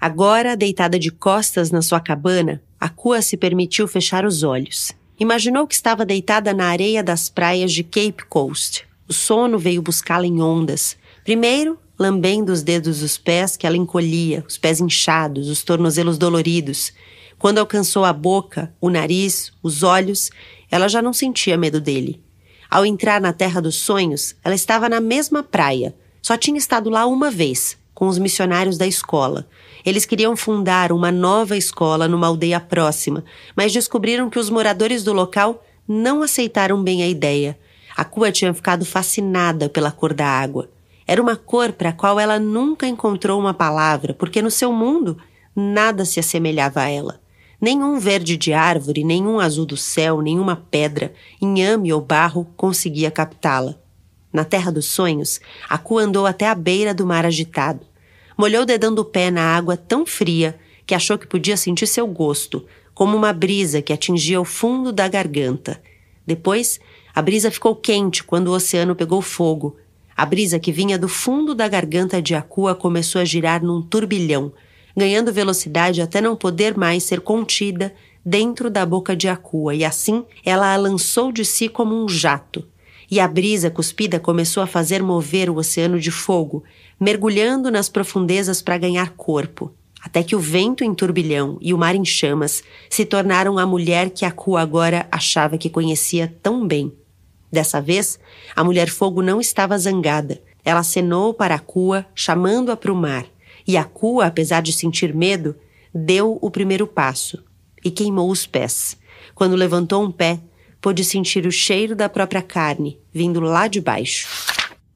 Agora, deitada de costas na sua cabana, a Cua se permitiu fechar os olhos. Imaginou que estava deitada na areia das praias de Cape Coast. O sono veio buscá-la em ondas. Primeiro, lambendo os dedos dos pés que ela encolhia, os pés inchados, os tornozelos doloridos. Quando alcançou a boca, o nariz, os olhos, ela já não sentia medo dele. Ao entrar na Terra dos Sonhos, ela estava na mesma praia. Só tinha estado lá uma vez, com os missionários da escola. Eles queriam fundar uma nova escola numa aldeia próxima, mas descobriram que os moradores do local não aceitaram bem a ideia. A Cua tinha ficado fascinada pela cor da água. Era uma cor para a qual ela nunca encontrou uma palavra, porque no seu mundo nada se assemelhava a ela. Nenhum verde de árvore, nenhum azul do céu, nenhuma pedra, inhame ou barro conseguia captá-la. Na terra dos sonhos, Aku andou até a beira do mar agitado. Molhou o dedão do pé na água tão fria que achou que podia sentir seu gosto, como uma brisa que atingia o fundo da garganta. Depois, a brisa ficou quente quando o oceano pegou fogo a brisa que vinha do fundo da garganta de Akua começou a girar num turbilhão, ganhando velocidade até não poder mais ser contida dentro da boca de Akua, e assim ela a lançou de si como um jato. E a brisa cuspida começou a fazer mover o oceano de fogo, mergulhando nas profundezas para ganhar corpo até que o vento em turbilhão e o mar em chamas se tornaram a mulher que Akua agora achava que conhecia tão bem. Dessa vez, a Mulher Fogo não estava zangada. Ela acenou para a cua, chamando-a para o mar. E a cua, apesar de sentir medo, deu o primeiro passo e queimou os pés. Quando levantou um pé, pôde sentir o cheiro da própria carne vindo lá de baixo.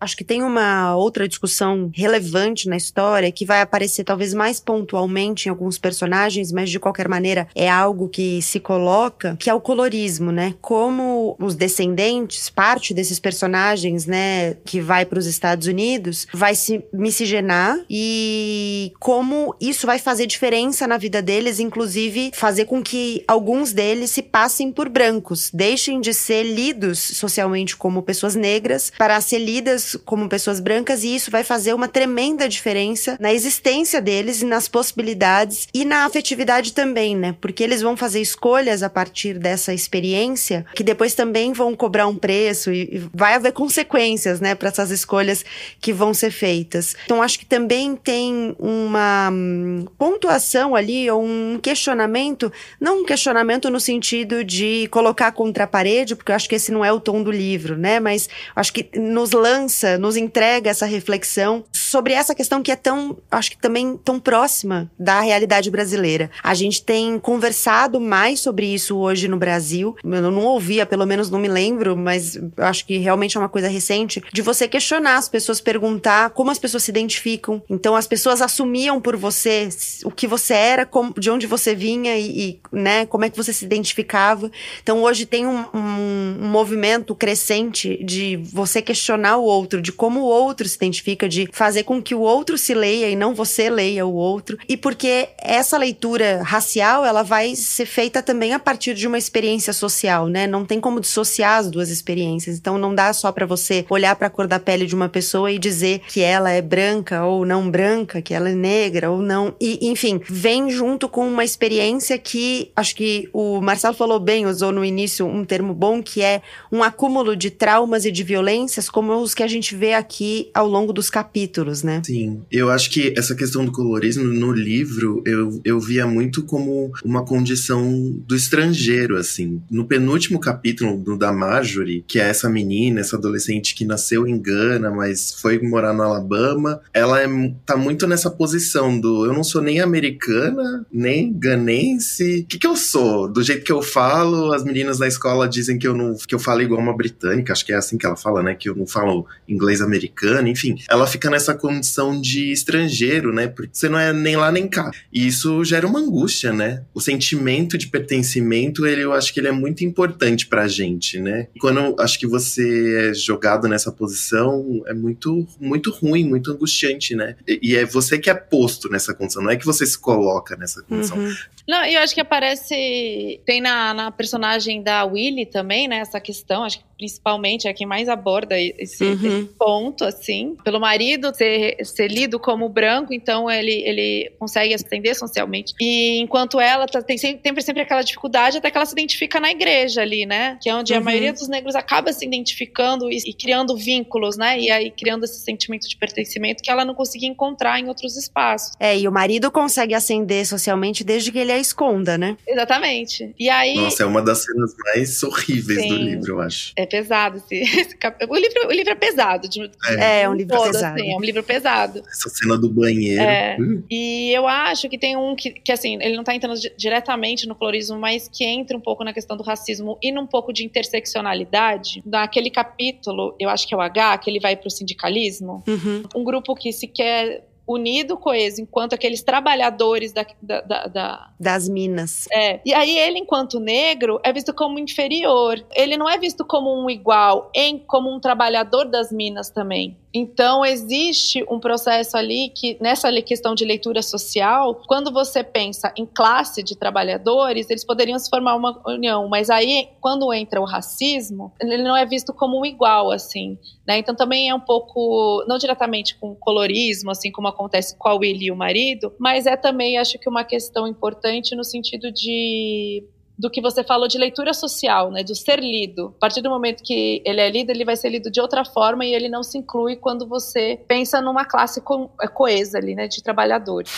Acho que tem uma outra discussão relevante na história que vai aparecer talvez mais pontualmente em alguns personagens, mas de qualquer maneira é algo que se coloca, que é o colorismo, né? Como os descendentes, parte desses personagens, né, que vai para os Estados Unidos, vai se miscigenar e como isso vai fazer diferença na vida deles, inclusive fazer com que alguns deles se passem por brancos, deixem de ser lidos socialmente como pessoas negras para ser lidas como pessoas brancas e isso vai fazer uma tremenda diferença na existência deles e nas possibilidades e na afetividade também, né? Porque eles vão fazer escolhas a partir dessa experiência que depois também vão cobrar um preço e, e vai haver consequências, né, para essas escolhas que vão ser feitas. Então acho que também tem uma hum, pontuação ali ou um questionamento, não um questionamento no sentido de colocar contra a parede, porque eu acho que esse não é o tom do livro, né? Mas acho que nos lança nos entrega essa reflexão sobre essa questão que é tão, acho que também tão próxima da realidade brasileira. A gente tem conversado mais sobre isso hoje no Brasil. Eu não ouvia, pelo menos não me lembro, mas acho que realmente é uma coisa recente de você questionar as pessoas, perguntar como as pessoas se identificam. Então as pessoas assumiam por você o que você era, como, de onde você vinha e, e, né, como é que você se identificava. Então hoje tem um, um, um movimento crescente de você questionar o outro outro, de como o outro se identifica, de fazer com que o outro se leia e não você leia o outro. E porque essa leitura racial, ela vai ser feita também a partir de uma experiência social, né? Não tem como dissociar as duas experiências. Então não dá só para você olhar para a cor da pele de uma pessoa e dizer que ela é branca ou não branca, que ela é negra ou não. E enfim, vem junto com uma experiência que acho que o Marcelo falou bem, usou no início um termo bom que é um acúmulo de traumas e de violências como os que a gente vê aqui ao longo dos capítulos, né? Sim. Eu acho que essa questão do colorismo no livro eu, eu via muito como uma condição do estrangeiro, assim. No penúltimo capítulo do da Marjorie, que é essa menina, essa adolescente que nasceu em Gana, mas foi morar no Alabama, ela é, tá muito nessa posição do eu não sou nem americana, nem ganense. O que, que eu sou? Do jeito que eu falo, as meninas na escola dizem que eu não que eu falo igual uma britânica, acho que é assim que ela fala, né? Que eu não falo inglês americano, enfim, ela fica nessa condição de estrangeiro, né? Porque você não é nem lá nem cá. E isso gera uma angústia, né? O sentimento de pertencimento, ele, eu acho que ele é muito importante pra gente, né? E quando acho que você é jogado nessa posição, é muito, muito ruim, muito angustiante, né? E, e é você que é posto nessa condição, não é que você se coloca nessa condição. Uhum. Não, e eu acho que aparece. Tem na, na personagem da Willy também, né? Essa questão, acho que principalmente, é quem mais aborda esse, uhum. esse ponto, assim. Pelo marido ser, ser lido como branco, então ele, ele consegue ascender socialmente. E enquanto ela tá, tem sempre, sempre aquela dificuldade, até que ela se identifica na igreja ali, né? Que é onde uhum. a maioria dos negros acaba se identificando e, e, criando vínculos, né? E aí criando esse sentimento de pertencimento que ela não conseguia encontrar em outros espaços. É, e o marido consegue ascender socialmente desde que ele a esconda, né? Exatamente. E aí. Nossa, é uma das cenas mais horríveis Sim. do livro, eu acho. É pesado esse, *laughs* esse o, livro, o livro é pesado. De, é, é um livro assim, pesado. Assim, é um livro pesado. Essa cena do banheiro. É. Hum. E eu acho que tem um que, que assim, ele não tá entrando diretamente no colorismo, mas que entra um pouco na questão do racismo e num pouco de interseccionalidade. Naquele capítulo, eu acho que é o H, que ele vai pro sindicalismo, uhum. um grupo que se quer unido, coeso, enquanto aqueles trabalhadores da, da, da, das minas. É. E aí ele, enquanto negro, é visto como inferior. Ele não é visto como um igual, em como um trabalhador das minas também. Então, existe um processo ali que, nessa questão de leitura social, quando você pensa em classe de trabalhadores, eles poderiam se formar uma união, mas aí, quando entra o racismo, ele não é visto como um igual, assim, né? Então, também é um pouco, não diretamente com colorismo, assim como acontece com a Will e o marido, mas é também, acho que, uma questão importante no sentido de do que você falou de leitura social, né, do ser lido. A partir do momento que ele é lido, ele vai ser lido de outra forma e ele não se inclui quando você pensa numa classe co é, coesa ali, né, de trabalhadores.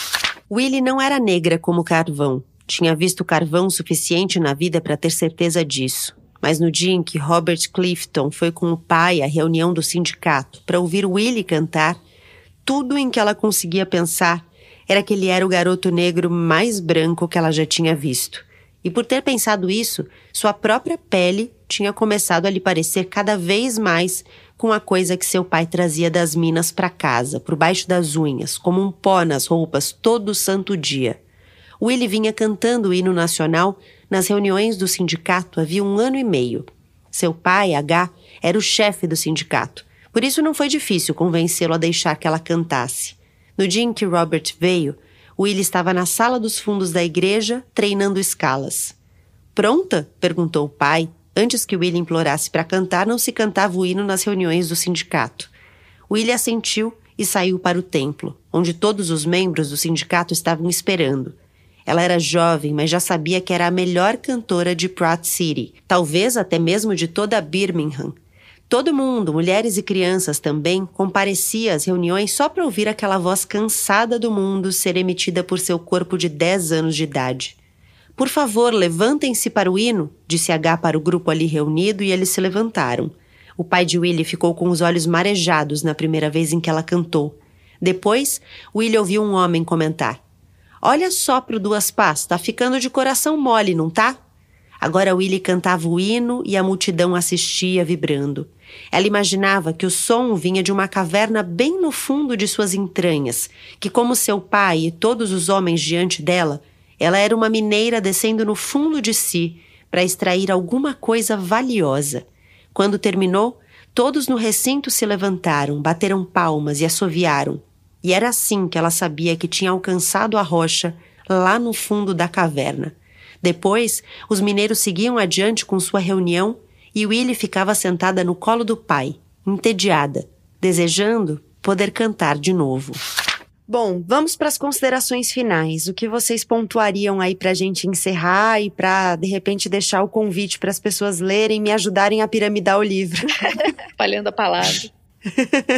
Willy não era negra como carvão. Tinha visto carvão suficiente na vida para ter certeza disso. Mas no dia em que Robert Clifton foi com o pai à reunião do sindicato para ouvir Willy cantar, tudo em que ela conseguia pensar era que ele era o garoto negro mais branco que ela já tinha visto. E por ter pensado isso, sua própria pele tinha começado a lhe parecer cada vez mais com a coisa que seu pai trazia das minas para casa, por baixo das unhas, como um pó nas roupas todo santo dia. Willie vinha cantando o hino nacional nas reuniões do sindicato havia um ano e meio. Seu pai, H, era o chefe do sindicato, por isso não foi difícil convencê-lo a deixar que ela cantasse. No dia em que Robert veio, Willie estava na sala dos fundos da igreja, treinando escalas. Pronta? perguntou o pai. Antes que Willie implorasse para cantar, não se cantava o hino nas reuniões do sindicato. Willie assentiu e saiu para o templo, onde todos os membros do sindicato estavam esperando. Ela era jovem, mas já sabia que era a melhor cantora de Pratt City, talvez até mesmo de toda Birmingham, Todo mundo, mulheres e crianças também, comparecia às reuniões só para ouvir aquela voz cansada do mundo ser emitida por seu corpo de 10 anos de idade. Por favor, levantem-se para o hino, disse H para o grupo ali reunido e eles se levantaram. O pai de Willie ficou com os olhos marejados na primeira vez em que ela cantou. Depois, Willie ouviu um homem comentar: Olha só pro Duas Pás, tá ficando de coração mole, não tá? Agora Willie cantava o hino e a multidão assistia vibrando. Ela imaginava que o som vinha de uma caverna bem no fundo de suas entranhas, que, como seu pai e todos os homens diante dela, ela era uma mineira descendo no fundo de si para extrair alguma coisa valiosa. Quando terminou, todos no recinto se levantaram, bateram palmas e assoviaram. E era assim que ela sabia que tinha alcançado a rocha lá no fundo da caverna. Depois, os mineiros seguiam adiante com sua reunião e Willy ficava sentada no colo do pai, entediada, desejando poder cantar de novo. Bom, vamos para as considerações finais. O que vocês pontuariam aí para a gente encerrar e para, de repente, deixar o convite para as pessoas lerem e me ajudarem a piramidar o livro? *laughs* Falhando a palavra.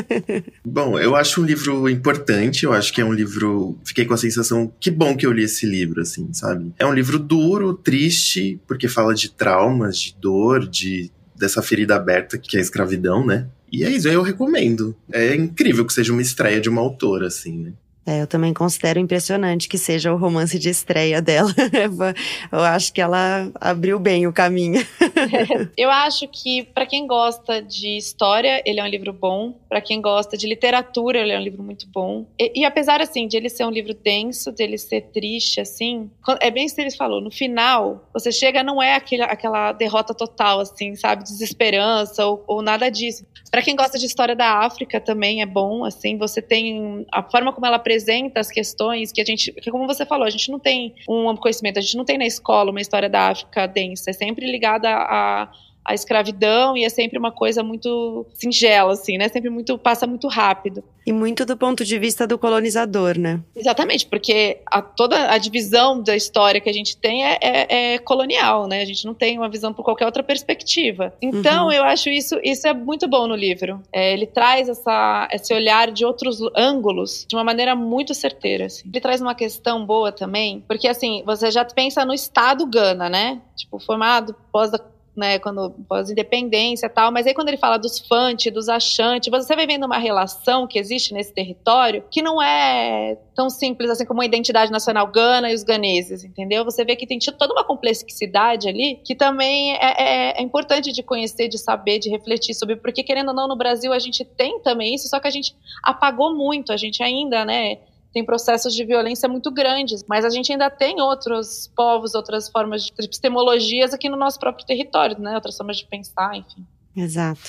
*laughs* bom, eu acho um livro importante, eu acho que é um livro. Fiquei com a sensação, que bom que eu li esse livro, assim, sabe? É um livro duro, triste, porque fala de traumas, de dor, de dessa ferida aberta que é a escravidão, né? E é isso, eu recomendo. É incrível que seja uma estreia de uma autora, assim, né? É, eu também considero impressionante que seja o romance de estreia dela. *laughs* eu acho que ela abriu bem o caminho. *laughs* *laughs* eu acho que para quem gosta de história, ele é um livro bom. Para quem gosta de literatura, ele é um livro muito bom. E, e, apesar assim de ele ser um livro denso, de ele ser triste assim, é bem isso que ele falou. No final, você chega não é aquele, aquela derrota total assim, sabe, desesperança ou, ou nada disso. Para quem gosta de história da África também é bom assim. Você tem a forma como ela apresenta as questões que a gente, que como você falou, a gente não tem um conhecimento, a gente não tem na escola uma história da África densa. É sempre ligada a a, a escravidão e é sempre uma coisa muito singela, assim, né? Sempre muito passa muito rápido. E muito do ponto de vista do colonizador, né? Exatamente, porque a, toda a divisão da história que a gente tem é, é, é, colonial, né? A gente não tem uma visão por qualquer outra perspectiva. Então, uhum. eu acho isso isso é muito bom no livro. É, ele traz essa, esse olhar de outros ângulos de uma maneira muito certeira. Assim. Ele traz uma questão boa também, porque assim você já pensa no Estado Gana, né? Tipo formado pós né, quando pós-independência tal, mas aí quando ele fala dos fante, dos achante, você vai vendo uma relação que existe nesse território que não é tão simples assim como a identidade nacional gana e os ganeses, entendeu? Você vê que tem toda uma complexidade ali que também é, é, é importante de conhecer, de saber, de refletir sobre, porque querendo ou não, no Brasil a gente tem também isso, só que a gente apagou muito, a gente ainda, né, tem processos de violência muito grandes, mas a gente ainda tem outros povos, outras formas de epistemologias aqui no nosso próprio território, né? Outras formas de pensar, enfim. Exato.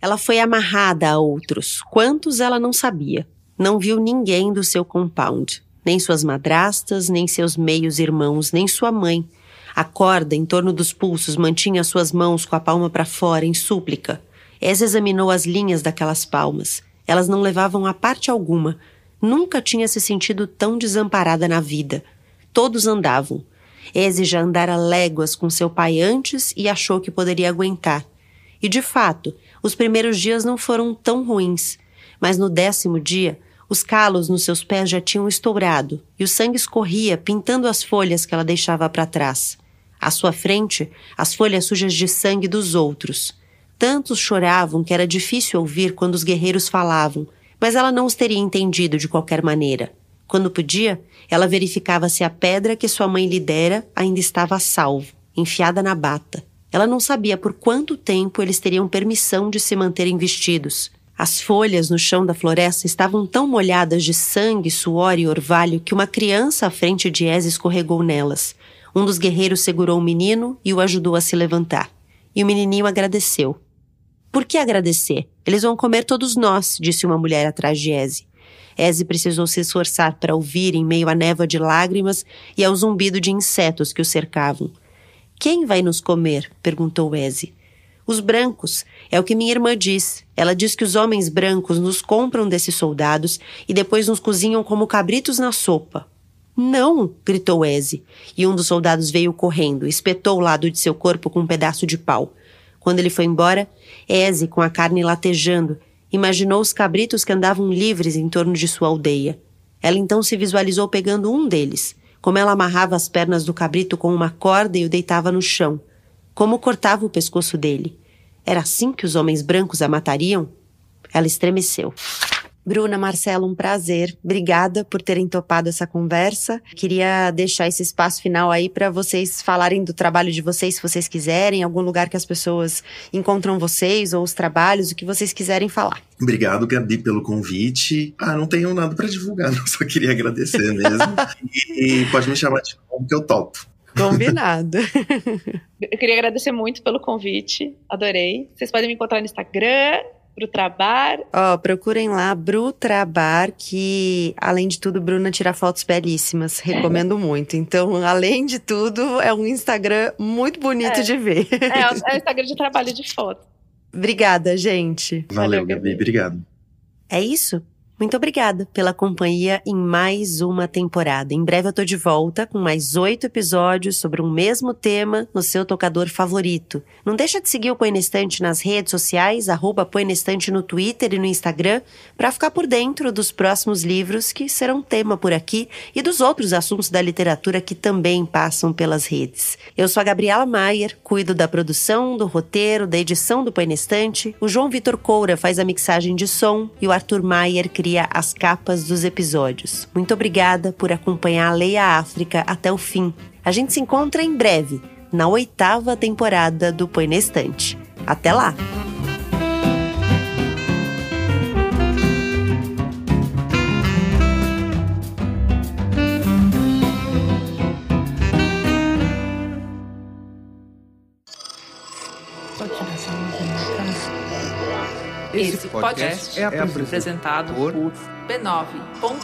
Ela foi amarrada a outros, quantos ela não sabia. Não viu ninguém do seu compound, nem suas madrastas, nem seus meios irmãos, nem sua mãe. A corda em torno dos pulsos mantinha suas mãos com a palma para fora em súplica. Essa examinou as linhas daquelas palmas. Elas não levavam a parte alguma, Nunca tinha se sentido tão desamparada na vida. Todos andavam. Eze já andara léguas com seu pai antes e achou que poderia aguentar. E de fato, os primeiros dias não foram tão ruins, mas no décimo dia, os calos nos seus pés já tinham estourado e o sangue escorria pintando as folhas que ela deixava para trás. À sua frente, as folhas sujas de sangue dos outros. Tantos choravam que era difícil ouvir quando os guerreiros falavam, mas ela não os teria entendido de qualquer maneira. Quando podia, ela verificava se a pedra que sua mãe lhe dera ainda estava a salvo, enfiada na bata. Ela não sabia por quanto tempo eles teriam permissão de se manterem vestidos. As folhas no chão da floresta estavam tão molhadas de sangue, suor e orvalho que uma criança à frente de Ez escorregou nelas. Um dos guerreiros segurou o menino e o ajudou a se levantar. E o menininho agradeceu. Por que agradecer? Eles vão comer todos nós, disse uma mulher atrás de Eze. Eze precisou se esforçar para ouvir em meio à névoa de lágrimas e ao zumbido de insetos que o cercavam. Quem vai nos comer? perguntou Eze. Os brancos. É o que minha irmã diz. Ela diz que os homens brancos nos compram desses soldados e depois nos cozinham como cabritos na sopa. Não! gritou Eze, e um dos soldados veio correndo, espetou o lado de seu corpo com um pedaço de pau. Quando ele foi embora, Eze, com a carne latejando, imaginou os cabritos que andavam livres em torno de sua aldeia. Ela então se visualizou pegando um deles, como ela amarrava as pernas do cabrito com uma corda e o deitava no chão, como cortava o pescoço dele. Era assim que os homens brancos a matariam? Ela estremeceu. Bruna, Marcelo, um prazer. Obrigada por terem topado essa conversa. Queria deixar esse espaço final aí para vocês falarem do trabalho de vocês, se vocês quiserem, algum lugar que as pessoas encontram vocês ou os trabalhos, o que vocês quiserem falar. Obrigado, Gabi, pelo convite. Ah, não tenho nada para divulgar, *laughs* não, só queria agradecer mesmo. e, pode me chamar de como que eu topo. Combinado. *laughs* eu queria agradecer muito pelo convite, adorei. Vocês podem me encontrar no Instagram, Brutrabar? Ó, oh, procurem lá Brutrabar, que além de tudo, Bruna tira fotos belíssimas. Recomendo muito. Então, além de tudo, é um Instagram muito bonito é. de ver. É, é o é Instagram de trabalho de foto. Obrigada, gente. Valeu, Valeu Gabi. Gabi. Obrigado. É isso? Muito obrigada pela companhia em mais uma temporada. Em breve eu tô de volta com mais oito episódios sobre um mesmo tema no seu tocador favorito. Não deixa de seguir o Coinestante nas redes sociais, arroba Coinestante no Twitter e no Instagram, para ficar por dentro dos próximos livros que serão tema por aqui e dos outros assuntos da literatura que também passam pelas redes. Eu sou a Gabriela Maier, cuido da produção, do roteiro, da edição do Coinestante. O João Vitor Coura faz a mixagem de som e o Arthur Maier cria as capas dos episódios. Muito obrigada por acompanhar a Leia África até o fim. A gente se encontra em breve, na oitava temporada do Põe na Estante. Até lá! Esse, podcast, é é apresentado por b9.com.br.